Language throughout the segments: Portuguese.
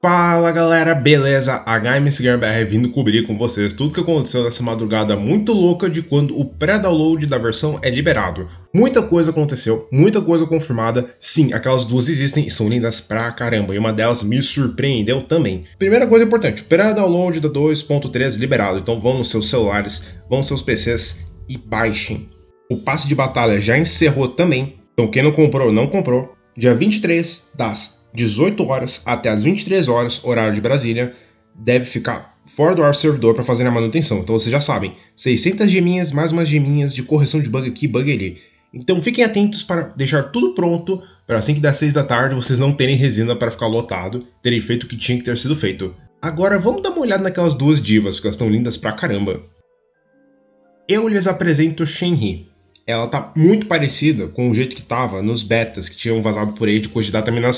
Fala galera, beleza? HMSGamerBR vindo cobrir com vocês tudo que aconteceu nessa madrugada muito louca de quando o pré-download da versão é liberado. Muita coisa aconteceu, muita coisa confirmada. Sim, aquelas duas existem e são lindas pra caramba, e uma delas me surpreendeu também. Primeira coisa importante, pré-download da 2.3 liberado, então vão nos seus celulares, vão nos seus PCs e baixem. O passe de batalha já encerrou também, então quem não comprou, não comprou. Dia 23, das 18 horas até as 23 horas, horário de Brasília, deve ficar fora do ar do servidor para fazer a manutenção. Então vocês já sabem, 600 geminhas mais umas geminhas de correção de bug aqui, bug ali. Então fiquem atentos para deixar tudo pronto para assim que das 6 da tarde vocês não terem resina para ficar lotado, terem feito o que tinha que ter sido feito. Agora vamos dar uma olhada naquelas duas divas, porque elas estão lindas pra caramba. Eu lhes apresento Shenri. Ela tá muito parecida com o jeito que tava nos betas que tinham vazado por aí de coisa de congelar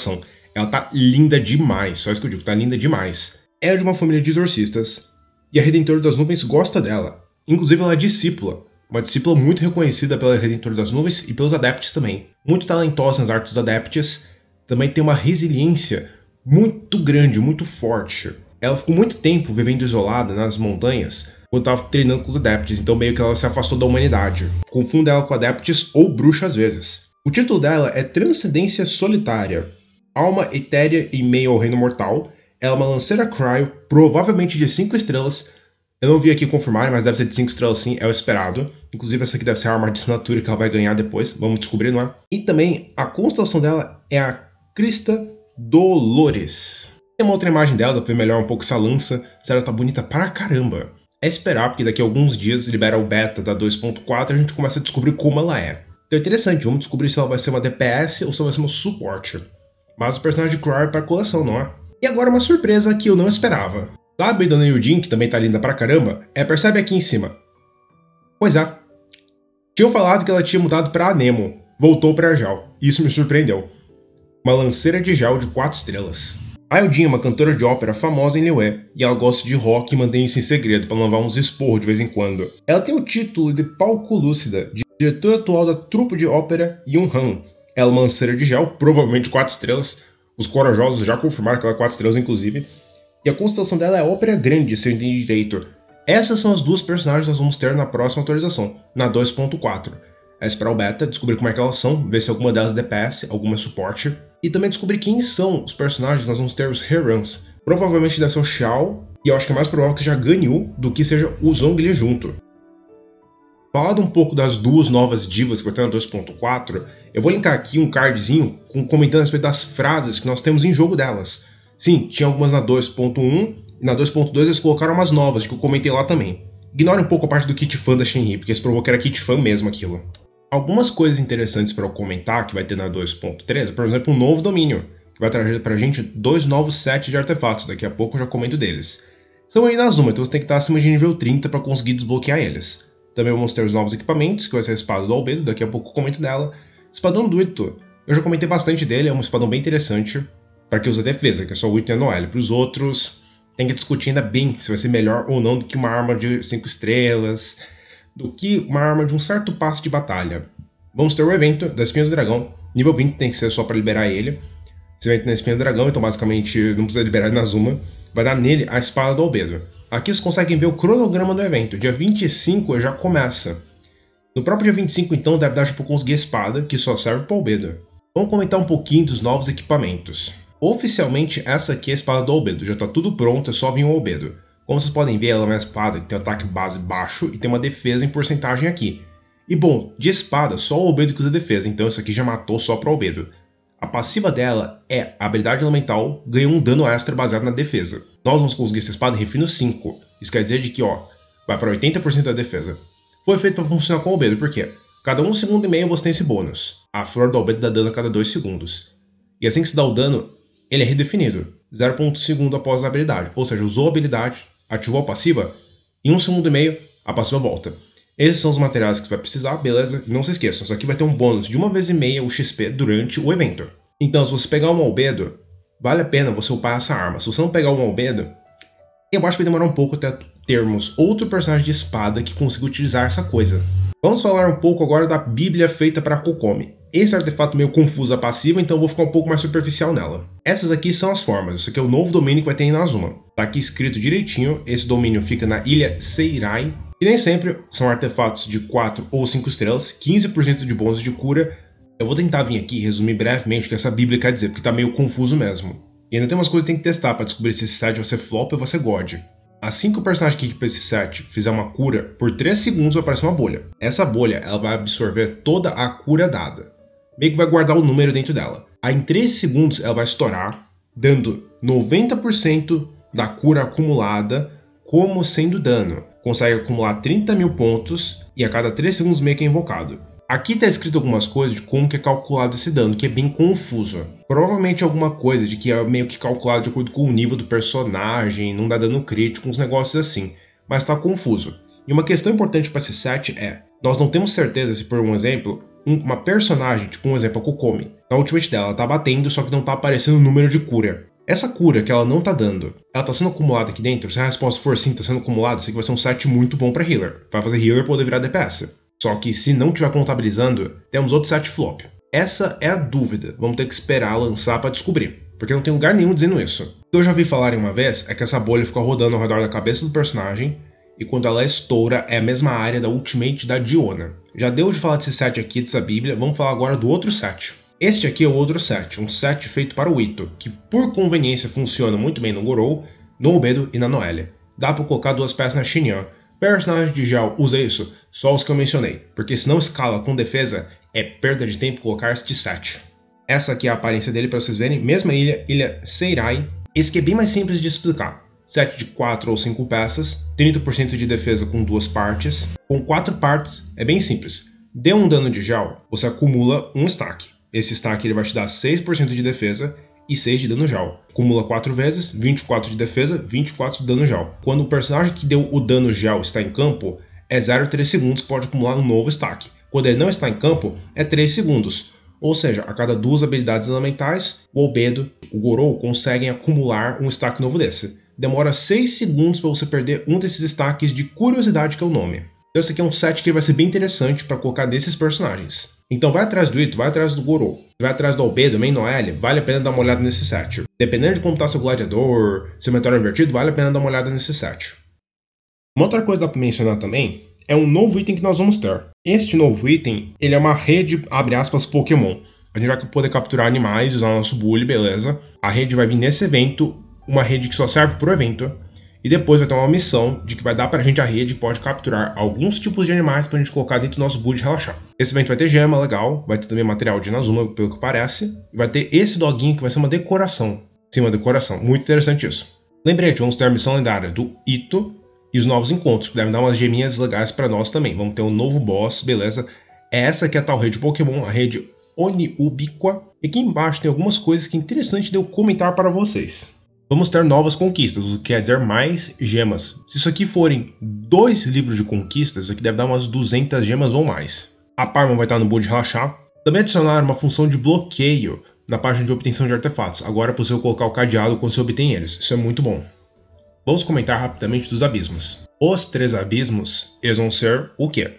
ela tá linda demais, só isso que eu digo, tá linda demais. é de uma família de exorcistas e a Redentora das Nuvens gosta dela. Inclusive, ela é discípula, uma discípula muito reconhecida pela Redentora das Nuvens e pelos adeptos também. Muito talentosa nas artes adeptas, também tem uma resiliência muito grande, muito forte. Ela ficou muito tempo vivendo isolada nas montanhas quando estava treinando com os adeptos, então meio que ela se afastou da humanidade. Confunda ela com adeptos ou bruxa às vezes. O título dela é Transcendência Solitária, alma etérea em meio ao reino mortal. Ela é uma lanceira cryo, provavelmente de 5 estrelas. Eu não vi aqui confirmar, mas deve ser de 5 estrelas sim, é o esperado. Inclusive, essa aqui deve ser a arma de assinatura que ela vai ganhar depois, vamos descobrir, não é? E também, a constelação dela é a Crista Dolores. Tem uma outra imagem dela, dá pra ver melhor um pouco essa lança, se ela tá bonita pra caramba. É esperar, porque daqui a alguns dias libera o beta da 2.4 e a gente começa a descobrir como ela é. Então é interessante, vamos descobrir se ela vai ser uma DPS ou se ela vai ser uma suporte. Mas o personagem de é para tá colação, não é? E agora uma surpresa que eu não esperava. Sabe Dona Yudin, que também tá linda pra caramba? É, percebe aqui em cima. Pois é. Tinham falado que ela tinha mudado pra Anemo. Voltou pra Jal. Isso me surpreendeu. Uma lanceira de Jal de quatro estrelas. A Yudin é uma cantora de ópera famosa em Leué, e ela gosta de rock e mantém isso em segredo para não levar uns esporros de vez em quando. Ela tem o título de Palco Lúcida, de diretora atual da trupe de Ópera Han, El Manceira de Gel, provavelmente 4 estrelas. Os corajosos já confirmaram que ela é 4 estrelas, inclusive. E a constelação dela é Ópera Grande, se eu entendi direito. Essas são as duas personagens que nós vamos ter na próxima atualização, na 2.4. É esperar o beta, descobrir como é que elas são, ver se alguma delas é DPS, alguma é suporte. E também descobrir quem são os personagens, nós vamos ter os Heruns. Provavelmente deve ser o Xiao, e eu acho que é mais provável que já ganhou do que seja o Zhongli junto. Falado um pouco das duas novas divas que vai estar na 2.4, eu vou linkar aqui um cardzinho com, comentando a respeito das frases que nós temos em jogo delas. Sim, tinha algumas na 2.1 e na 2.2 eles colocaram umas novas que eu comentei lá também. Ignore um pouco a parte do kit fan da Shenri, porque esse provoca era kit fan mesmo aquilo. Algumas coisas interessantes para eu comentar que vai ter na 2.3, é, por exemplo, um novo domínio, que vai trazer pra gente dois novos sets de artefatos, daqui a pouco eu já comento deles. São aí na Zuma, então você tem que estar acima de nível 30 para conseguir desbloquear eles. Também vamos ter os novos equipamentos, que vai ser a espada do Albedo, daqui a pouco comento dela. Espadão do Ito. Eu já comentei bastante dele, é um espadão bem interessante para quem usa defesa, que é só o Ito e Para os outros, tem que discutir ainda bem se vai ser melhor ou não do que uma arma de 5 estrelas, do que uma arma de um certo passe de batalha. Vamos ter o evento da Espinha do Dragão. Nível 20 tem que ser só para liberar ele. Esse evento na Espinha do Dragão, então basicamente não precisa liberar ele na Zuma vai dar nele a espada do Albedo. Aqui vocês conseguem ver o cronograma do evento, dia 25 já começa. No próprio dia 25 então deve dar para tipo, conseguir a espada, que só serve para o Albedo. Vamos comentar um pouquinho dos novos equipamentos. Oficialmente essa aqui é a espada do Albedo, já está tudo pronto, é só vir o Albedo. Como vocês podem ver, ela é uma espada que tem um ataque base baixo e tem uma defesa em porcentagem aqui. E bom, de espada, só o Albedo que usa defesa, então isso aqui já matou só para o Albedo. A passiva dela é a habilidade elemental ganha um dano extra baseado na defesa. Nós vamos conseguir essa espada em refino 5. Isso quer dizer de que ó, vai para 80% da defesa. Foi feito para funcionar com o albedo, por quê? Cada 1 um segundo e meio você tem esse bônus. A flor do albedo dá dano a cada 2 segundos. E assim que se dá o dano, ele é redefinido. 0,2 segundo após a habilidade. Ou seja, usou a habilidade, ativou a passiva, em 1 um segundo e meio a passiva volta. Esses são os materiais que você vai precisar, beleza? E não se esqueçam, isso aqui vai ter um bônus de uma vez e meia o XP durante o evento. Então, se você pegar um albedo, vale a pena você upar essa arma. Se você não pegar um albedo, eu acho que vai demorar um pouco até termos outro personagem de espada que consiga utilizar essa coisa. Vamos falar um pouco agora da bíblia feita para Kokomi. Esse artefato meio confuso a passiva, então vou ficar um pouco mais superficial nela. Essas aqui são as formas, isso aqui é o novo domínio que vai ter em Nazuma. Tá aqui escrito direitinho, esse domínio fica na ilha Seirai, e nem sempre são artefatos de 4 ou 5 estrelas, 15% de bônus de cura. Eu vou tentar vir aqui e resumir brevemente o que essa bíblia quer dizer, porque tá meio confuso mesmo. E ainda tem umas coisas que tem que testar para descobrir se esse site vai ser flop ou vai ser god. Assim que o personagem que equipa esse set fizer uma cura, por 3 segundos vai aparecer uma bolha. Essa bolha ela vai absorver toda a cura dada. Meio que vai guardar o número dentro dela. Aí em 3 segundos ela vai estourar, dando 90% da cura acumulada como sendo dano consegue acumular 30 mil pontos e a cada 3 segundos meio que é invocado. Aqui está escrito algumas coisas de como que é calculado esse dano, que é bem confuso. Provavelmente alguma coisa de que é meio que calculado de acordo com o nível do personagem, não dá dano crítico, uns negócios assim, mas está confuso. E uma questão importante para esse set é: nós não temos certeza se, por um exemplo, uma personagem, tipo um exemplo, a Kokomi, na ultimate dela tá batendo, só que não tá aparecendo o número de cura. Essa cura que ela não tá dando, ela tá sendo acumulada aqui dentro. Se a resposta for sim, tá sendo acumulada, isso aqui vai ser um set muito bom para healer. Vai fazer healer poder virar DPS. Só que se não tiver contabilizando, temos outro set flop. Essa é a dúvida. Vamos ter que esperar lançar para descobrir. Porque não tem lugar nenhum dizendo isso. O que eu já vi falarem uma vez é que essa bolha fica rodando ao redor da cabeça do personagem e quando ela estoura é a mesma área da Ultimate da Diona. Já deu de falar desse set aqui, dessa bíblia, vamos falar agora do outro set. Este aqui é o outro set, um set feito para o Ito, que por conveniência funciona muito bem no Gorou, no Obedo e na Noelia. Dá para colocar duas peças na Xinyan. Personagem de Gel usa isso, só os que eu mencionei, porque se não escala com defesa, é perda de tempo colocar este set. Essa aqui é a aparência dele para vocês verem, mesma ilha, ilha Seirai. Esse aqui é bem mais simples de explicar, set de 4 ou 5 peças, 30% de defesa com duas partes. Com 4 partes é bem simples. Dê um dano de gel, você acumula um stack. Esse stack ele vai te dar 6% de defesa e 6 de dano Jal. Acumula 4 vezes, 24 de defesa, 24 de dano Jal. Quando o personagem que deu o dano Jal está em campo, é 0,3 segundos pode acumular um novo stack. Quando ele não está em campo, é 3 segundos. Ou seja, a cada duas habilidades elementais, o Albedo e o Gorou conseguem acumular um stack novo desse. Demora 6 segundos para você perder um desses stacks de curiosidade que é o nome. Então esse aqui é um set que vai ser bem interessante para colocar desses personagens. Então vai atrás do Ito, vai atrás do Goro, vai atrás do Albedo, Man Noelia, vale a pena dar uma olhada nesse set. Dependendo de como está seu gladiador, seu meteoro invertido, vale a pena dar uma olhada nesse set. Uma outra coisa para mencionar também é um novo item que nós vamos ter. Este novo item, ele é uma rede, abre aspas, Pokémon. A gente vai poder capturar animais, usar o nosso bully, beleza. A rede vai vir nesse evento, uma rede que só serve pro evento. E depois vai ter uma missão de que vai dar pra gente a rede pode capturar alguns tipos de animais pra gente colocar dentro do nosso boot e relaxar. Esse evento vai ter gema, legal. Vai ter também material de Inazuma, pelo que parece. Vai ter esse doguinho que vai ser uma decoração. Sim, uma decoração. Muito interessante isso. Lembrete, vamos ter a missão lendária do Ito e os novos encontros, que devem dar umas geminhas legais para nós também. Vamos ter um novo boss, beleza? Essa que é a tal rede Pokémon, a rede Oniubiqua. E aqui embaixo tem algumas coisas que é interessante de eu comentar para vocês vamos ter novas conquistas, o que quer dizer mais gemas. Se isso aqui forem dois livros de conquistas, isso aqui deve dar umas 200 gemas ou mais. A Parma vai estar no board de rachar. Também adicionar uma função de bloqueio na página de obtenção de artefatos. Agora é possível colocar o cadeado quando você obtém eles. Isso é muito bom. Vamos comentar rapidamente dos abismos. Os três abismos, eles vão ser o quê?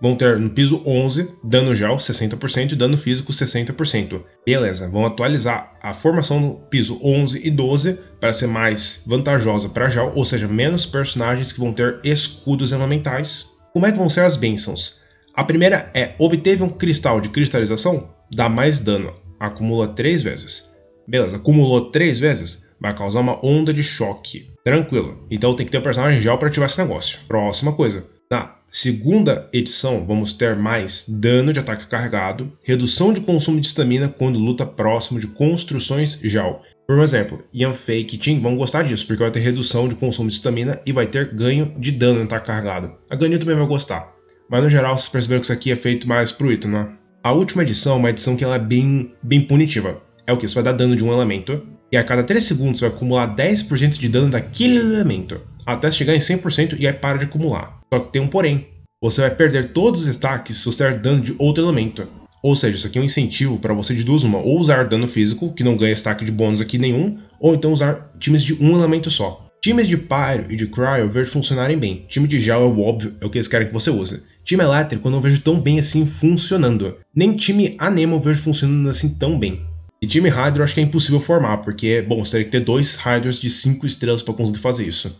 vão ter no piso 11 dano gel 60% e dano físico 60%. Beleza, vão atualizar a formação no piso 11 e 12 para ser mais vantajosa para gel, ou seja, menos personagens que vão ter escudos elementais. Como é que vão ser as bênçãos? A primeira é: obteve um cristal de cristalização, dá mais dano, acumula 3 vezes. Beleza, acumulou 3 vezes, vai causar uma onda de choque. Tranquilo, então tem que ter um personagem gel para ativar esse negócio. Próxima coisa: na segunda edição, vamos ter mais dano de ataque carregado, redução de consumo de estamina quando luta próximo de construções Jal. Por exemplo, Yanfei e Tim vão gostar disso, porque vai ter redução de consumo de estamina e vai ter ganho de dano no ataque carregado. A Ganyu também vai gostar. Mas no geral, vocês perceberam que isso aqui é feito mais pro Ito, né? A última edição é uma edição que ela é bem, bem punitiva. É o que? Você vai dar dano de um elemento, e a cada 3 segundos você vai acumular 10% de dano daquele elemento, até chegar em 100% e aí para de acumular. Só que tem um porém. Você vai perder todos os destaques se usar dano de outro elemento. Ou seja, isso aqui é um incentivo para você de duas uma, ou usar dano físico, que não ganha destaque de bônus aqui nenhum, ou então usar times de um elemento só. Times de Pyro e de Cryo eu vejo funcionarem bem. Time de Gel é o óbvio, é o que eles querem que você use. Time elétrico eu não vejo tão bem assim funcionando. Nem time Anemo eu vejo funcionando assim tão bem. E time Hydro eu acho que é impossível formar, porque, bom, você teria que ter dois Hydros de 5 estrelas para conseguir fazer isso.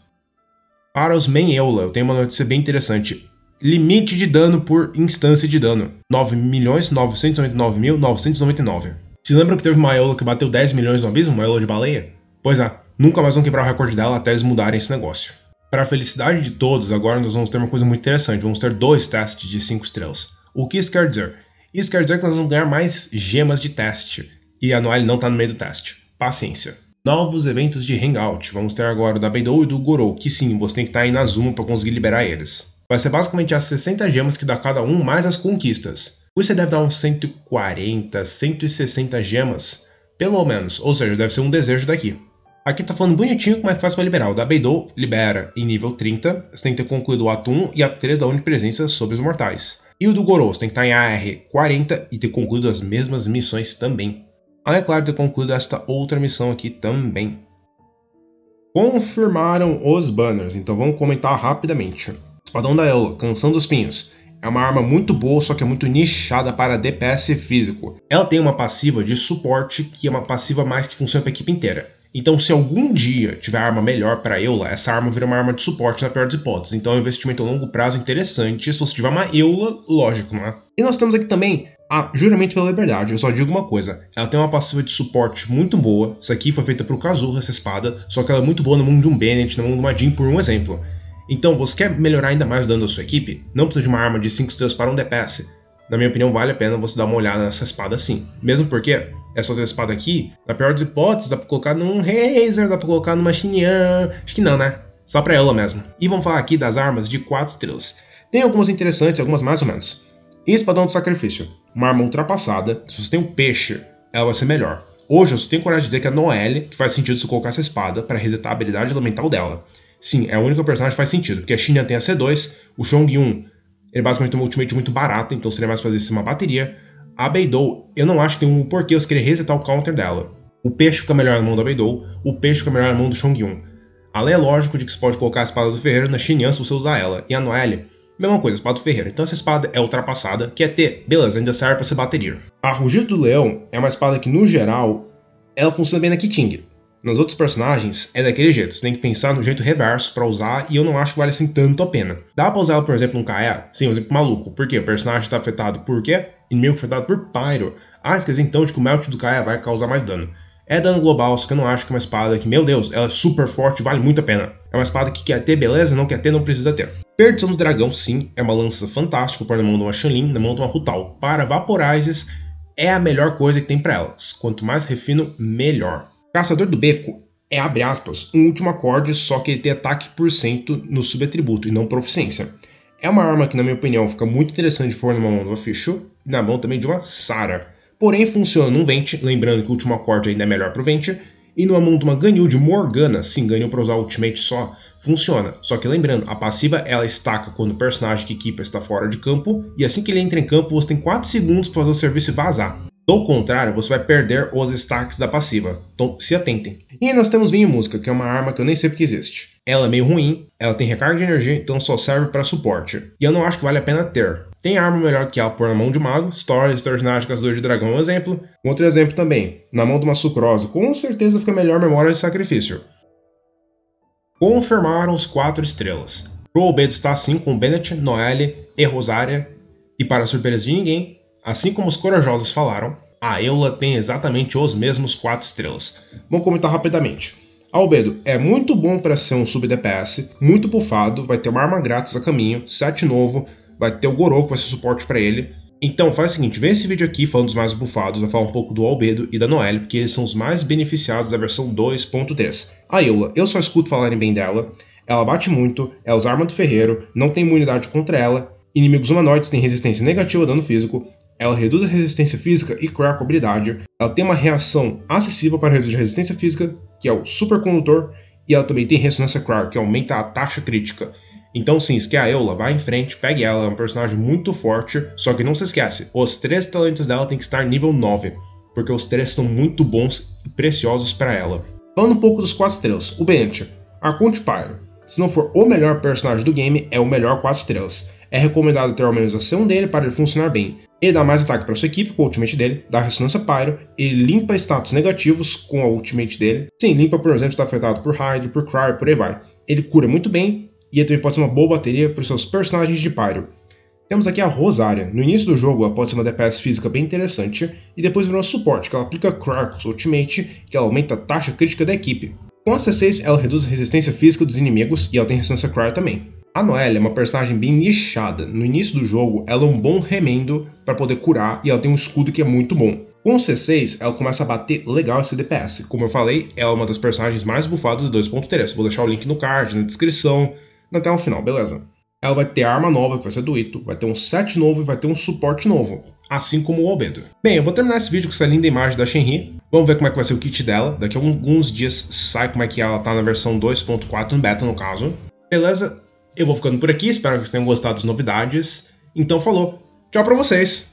Arosman Eula, eu tenho uma notícia bem interessante. Limite de dano por instância de dano: 9.999.999. Se lembram que teve uma Eula que bateu 10 milhões no abismo? Uma Eula de baleia? Pois é, nunca mais vão quebrar o recorde dela até eles mudarem esse negócio. Para a felicidade de todos, agora nós vamos ter uma coisa muito interessante: vamos ter dois testes de 5 estrelas. O que isso quer dizer? Isso quer dizer que nós vamos ganhar mais gemas de teste. E a Noelle não está no meio do teste. Paciência novos eventos de Hangout. Vamos ter agora o da Beidou e do Gorou, que sim, você tem que estar tá aí na Zuma para conseguir liberar eles. Vai ser basicamente as 60 gemas que dá cada um, mais as conquistas. Isso deve dar uns 140, 160 gemas, pelo menos, ou seja, deve ser um desejo daqui. Aqui tá falando bonitinho como é que faz pra liberar. O da Beidou libera em nível 30, você tem que ter concluído o ato 1 e ato 3 da onipresença sobre os mortais. E o do Gorou, você tem que estar tá em AR 40 e ter concluído as mesmas missões também além, ah, é claro, ter concluído esta outra missão aqui também. Confirmaram os banners, então vamos comentar rapidamente. Espadão da Eula, Canção dos Pinhos. É uma arma muito boa, só que é muito nichada para DPS físico. Ela tem uma passiva de suporte, que é uma passiva mais que funciona para a equipe inteira. Então, se algum dia tiver arma melhor para Eula, essa arma vira uma arma de suporte na pior das hipóteses. Então, é um investimento a longo prazo interessante. Se você tiver uma Eula, lógico, né? E nós temos aqui também ah, juramento é pela liberdade, eu só digo uma coisa: ela tem uma passiva de suporte muito boa. Isso aqui foi feita pro Kazurra, essa espada, só que ela é muito boa no mundo de um Bennett, no mundo de uma Jean, por um exemplo. Então, você quer melhorar ainda mais o dano da sua equipe? Não precisa de uma arma de 5 estrelas para um DPS. Na minha opinião, vale a pena você dar uma olhada nessa espada sim. Mesmo porque essa outra espada aqui, na pior das hipóteses, dá pra colocar num Razer, dá pra colocar numa Xinyan. Acho que não, né? Só pra ela mesmo. E vamos falar aqui das armas de 4 estrelas. Tem algumas interessantes, algumas mais ou menos. Espadão do Sacrifício. Uma arma ultrapassada, se você tem um peixe, ela vai ser melhor. Hoje eu só tenho coragem de dizer que a é Noelle que faz sentido se colocar essa espada para resetar a habilidade elemental dela. Sim, é a única personagem que faz sentido, porque a Xinyan tem a C2, o Yun ele é basicamente tem um ultimate muito barato, então seria mais fazer isso uma bateria. A Beidou, eu não acho que tem um porquê você querer resetar o counter dela. O peixe fica melhor na mão da Beidou, o peixe fica melhor na mão do Chongyun. Além é lógico de que você pode colocar a espada do ferreiro na Xinyan se você usar ela, e a Noelle Mesma coisa, espada do ferreiro. Então essa espada é ultrapassada, que é T. Beleza, ainda serve para ser bateria. A Rugido do Leão é uma espada que, no geral, ela funciona bem na Kiting. Nos outros personagens, é daquele jeito. Você tem que pensar no jeito reverso para usar, e eu não acho que vale assim tanto a pena. Dá pra usar ela, por exemplo, no KA? Sim, um exemplo maluco. Por quê? O personagem tá afetado por quê? Inimigo afetado por Pyro. Ah, esqueci então de que o Melt do KA vai causar mais dano. É dano global, só que eu não acho que é uma espada que, meu Deus, ela é super forte, vale muito a pena. É uma espada que quer ter beleza, não quer ter, não precisa ter. Perdição do Dragão, sim, é uma lança fantástica para na mão de uma Shanlin, na mão de uma Rutal. Para Vaporizes, é a melhor coisa que tem para elas. Quanto mais refino, melhor. Caçador do Beco é, abre aspas, um último acorde, só que ele tem ataque por cento no subatributo e não proficiência. É uma arma que, na minha opinião, fica muito interessante pôr na mão de uma fichu e na mão também de uma Sara. Porém, funciona num Vente, lembrando que o último acorde ainda é melhor pro Vente, e no uma ganhou de Morgana, sim, ganhou para usar Ultimate só, funciona. Só que lembrando, a passiva ela estaca quando o personagem que equipa está fora de campo, e assim que ele entra em campo, você tem 4 segundos para fazer o serviço vazar. Do contrário, você vai perder os destaques da passiva. Então, se atentem. E aí nós temos Vinho Música, que é uma arma que eu nem sei porque existe. Ela é meio ruim, ela tem recarga de energia, então só serve para suporte. E eu não acho que vale a pena ter. Tem arma melhor que a pôr na mão de um mago, stories Extraordinário, dois de Dragão é um exemplo. Um outro exemplo também, na mão de uma sucrose, com certeza fica melhor memória de sacrifício. Confirmaram os 4 estrelas. Albedo está assim com Bennett, Noelle e Rosária, e para surpresa de ninguém, assim como os corajosos falaram, a Eula tem exatamente os mesmos 4 estrelas. Vou comentar rapidamente. Albedo é muito bom para ser um sub DPS, muito bufado, vai ter uma arma grátis a caminho, set novo, vai ter o Gorou que vai ser suporte para ele. Então faz o seguinte, vem esse vídeo aqui falando dos mais bufados, vai falar um pouco do Albedo e da Noelle, porque eles são os mais beneficiados da versão 2.3. A Eula, eu só escuto falarem bem dela, ela bate muito, ela usa arma do ferreiro, não tem imunidade contra ela, inimigos humanoides têm resistência negativa a dano físico, ela reduz a resistência física e crack habilidade, ela tem uma reação acessível para reduzir a resistência física, que é o supercondutor, e ela também tem ressonância crack, que aumenta a taxa crítica. Então sim, Eula, vá em frente, pegue ela, é um personagem muito forte, só que não se esquece, os três talentos dela tem que estar nível 9, porque os três são muito bons e preciosos para ela. Falando um pouco dos 4 estrelas, o Bennett, Arconte Pyro, se não for o melhor personagem do game, é o melhor 4 estrelas. É recomendado ter ao menos ação dele para ele funcionar bem. Ele dá mais ataque para sua equipe com o ultimate dele, dá ressonância pyro, ele limpa status negativos com a ultimate dele. Sim, limpa, por exemplo, está afetado por Hyde, por cry, por aí vai. Ele cura muito bem e também pode ser uma boa bateria para os seus personagens de Pyro. Temos aqui a Rosária. No início do jogo, ela pode ser uma DPS física bem interessante, e depois virou suporte, que ela aplica Krakus Ultimate, que ela aumenta a taxa crítica da equipe. Com a C6, ela reduz a resistência física dos inimigos e ela tem resistência Cryo também. A Noelle é uma personagem bem nichada. No início do jogo, ela é um bom remendo para poder curar e ela tem um escudo que é muito bom. Com o C6, ela começa a bater legal esse DPS. Como eu falei, ela é uma das personagens mais bufadas do 2.3. Vou deixar o link no card, na descrição, na tela final, beleza. Ela vai ter arma nova, que vai ser do Ito, vai ter um set novo e vai ter um suporte novo, assim como o Albedo. Bem, eu vou terminar esse vídeo com essa linda imagem da Shenri. Vamos ver como é que vai ser o kit dela. Daqui a alguns dias sai como é que ela tá na versão 2.4 no beta, no caso. Beleza? Eu vou ficando por aqui, espero que vocês tenham gostado das novidades. Então falou, tchau pra vocês!